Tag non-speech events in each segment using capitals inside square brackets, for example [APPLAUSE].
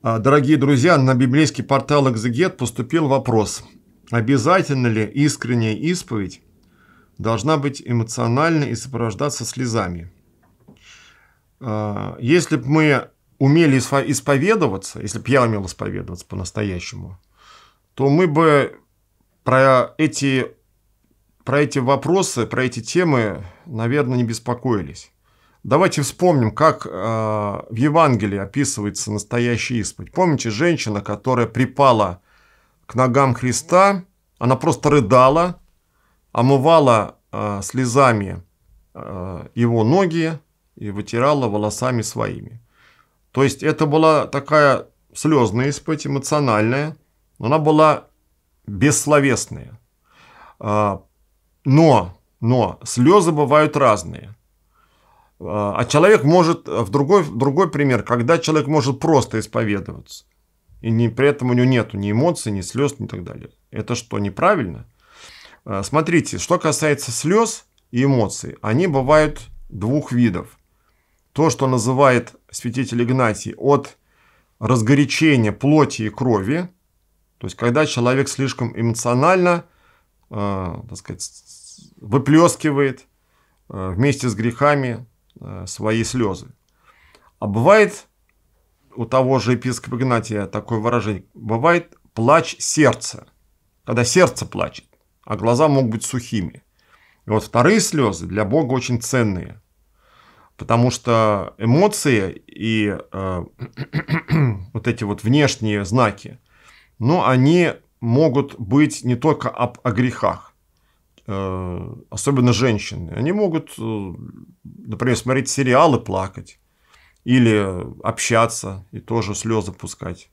А, дорогие друзья, на библейский портал «Экзегет» поступил вопрос, обязательно ли искренняя исповедь должна быть эмоциональной и сопровождаться слезами. А, если бы мы умели исповедоваться, если бы я умел исповедоваться по-настоящему, то мы бы про эти, про эти вопросы, про эти темы, наверное, не беспокоились. Давайте вспомним, как э, в Евангелии описывается настоящий исповедь. Помните, женщина, которая припала к ногам Христа, она просто рыдала, омывала э, слезами э, его ноги и вытирала волосами своими. То есть это была такая слезная исповедь, эмоциональная, но она была бессловесная. Э, но, но слезы бывают разные. А человек может, э, в другой, другой пример, когда человек может просто исповедоваться, и не, при этом у него нету ни эмоций, ни слез, ни так далее. Это что, неправильно? А, смотрите, что касается слез и эмоций, они бывают двух видов. То, что называет святитель Игнатий от разгорячения плоти и крови, то есть когда человек слишком эмоционально, э, так сказать, выплескивает э, вместе с грехами Э, свои слезы. А бывает у того же епископа Игнатия такое выражение, бывает плач сердца, когда сердце плачет, а глаза могут быть сухими. И вот вторые слезы для Бога очень ценные, потому что эмоции и э, [CLEARS THROAT] вот эти вот внешние знаки, но ну, они могут быть не только об, о грехах, э, особенно женщины, они могут э, например, смотреть сериалы, плакать. Или общаться и тоже слезы пускать.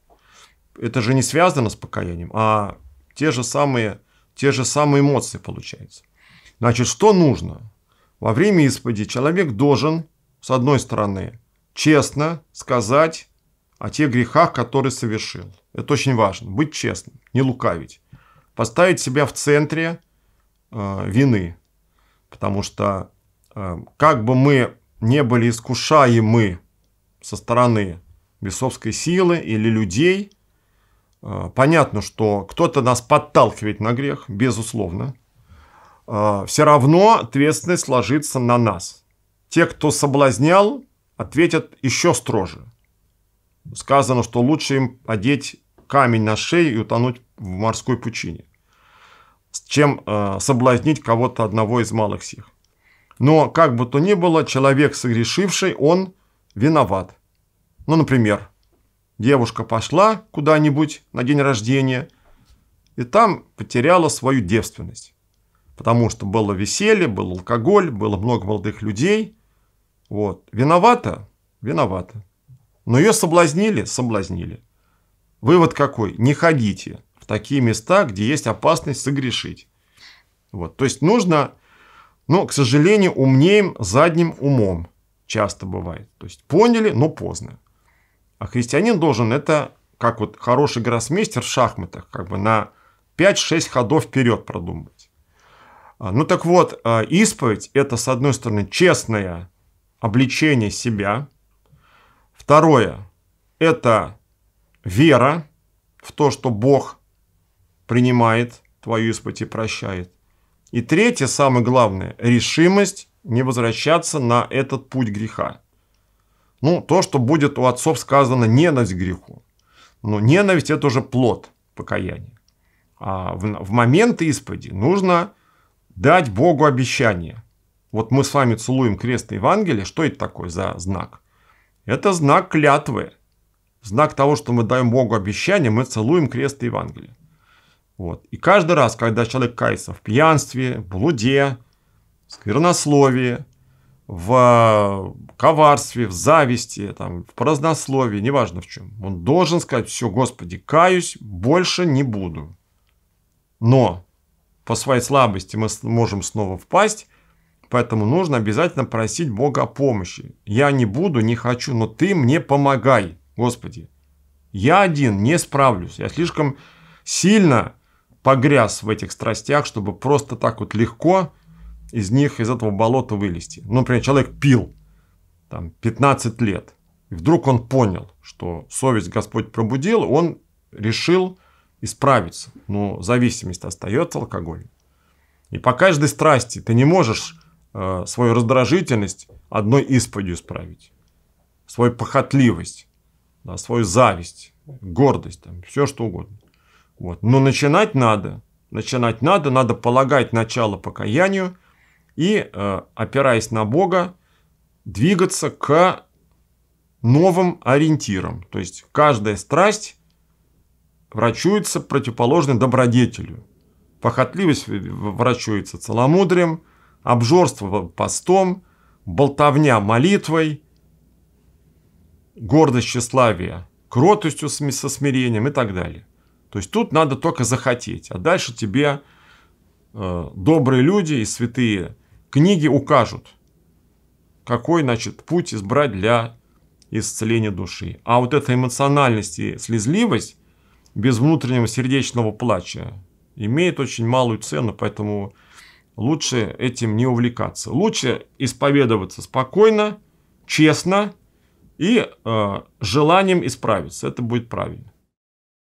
Это же не связано с покаянием, а те же самые, те же самые эмоции получаются. Значит, что нужно? Во время исповеди человек должен, с одной стороны, честно сказать о тех грехах, которые совершил. Это очень важно. Быть честным, не лукавить. Поставить себя в центре э, вины. Потому что Э, как бы мы не были искушаемы со стороны бесовской силы или людей, э, понятно, что кто-то нас подталкивает на грех, безусловно, э, все равно ответственность ложится на нас. Те, кто соблазнял, ответят еще строже. Сказано, что лучше им одеть камень на шею и утонуть в морской пучине, чем соблазнить кого-то одного из малых сих. Но, как бы то ни было, человек согрешивший, он виноват. Ну, например, девушка пошла куда-нибудь на день рождения и там потеряла свою девственность. Потому что было веселье, был алкоголь, было много молодых людей. Вот. Виновата? Виновата. Но ее соблазнили? Соблазнили. Вывод какой? Не ходите в такие места, где есть опасность согрешить. Вот. То есть нужно но, к сожалению, умнеем задним умом. Часто бывает. То есть поняли, но поздно. А христианин должен это, как вот хороший гроссмейстер в шахматах, как бы на 5-6 ходов вперед продумывать. А, ну так вот, а, исповедь – это, с одной стороны, честное обличение себя. Второе – это вера в то, что Бог принимает твою исповедь и прощает. И третье, самое главное, решимость не возвращаться на этот путь греха. Ну, то, что будет у отцов сказано ненависть к греху. Но ненависть – это уже плод покаяния. А в, в момент исповеди нужно дать Богу обещание. Вот мы с вами целуем крест и Евангелие. Что это такое за знак? Это знак клятвы. Знак того, что мы даем Богу обещание, мы целуем крест и Евангелие. Вот. И каждый раз, когда человек кается в пьянстве, блуде, сквернословии, в э, коварстве, в зависти, там, в празднословии, неважно в чем. Он должен сказать, все, Господи, каюсь, больше не буду. Но по своей слабости мы можем снова впасть, поэтому нужно обязательно просить Бога о помощи. Я не буду, не хочу, но Ты мне помогай, Господи. Я один не справлюсь, я слишком сильно погряз в этих страстях, чтобы просто так вот легко из них, из этого болота вылезти. Ну, например, человек пил там 15 лет, и вдруг он понял, что совесть Господь пробудил, он решил исправиться. Но зависимость остается алкоголем. И по каждой страсти ты не можешь э, свою раздражительность одной исповедью исправить. Свою похотливость, да, свою зависть, гордость, там, все что угодно. Вот. Но начинать надо. Начинать надо, надо полагать начало покаянию и, э, опираясь на Бога, двигаться к новым ориентирам. То есть каждая страсть врачуется противоположной добродетелю. Похотливость врачуется целомудрием, обжорство постом, болтовня молитвой, гордость тщеславия кротостью со смирением и так далее. То есть тут надо только захотеть, а дальше тебе э, добрые люди и святые книги укажут, какой, значит, путь избрать для исцеления души. А вот эта эмоциональность и слезливость без внутреннего сердечного плача имеет очень малую цену, поэтому лучше этим не увлекаться. Лучше исповедоваться спокойно, честно и э, желанием исправиться. Это будет правильно.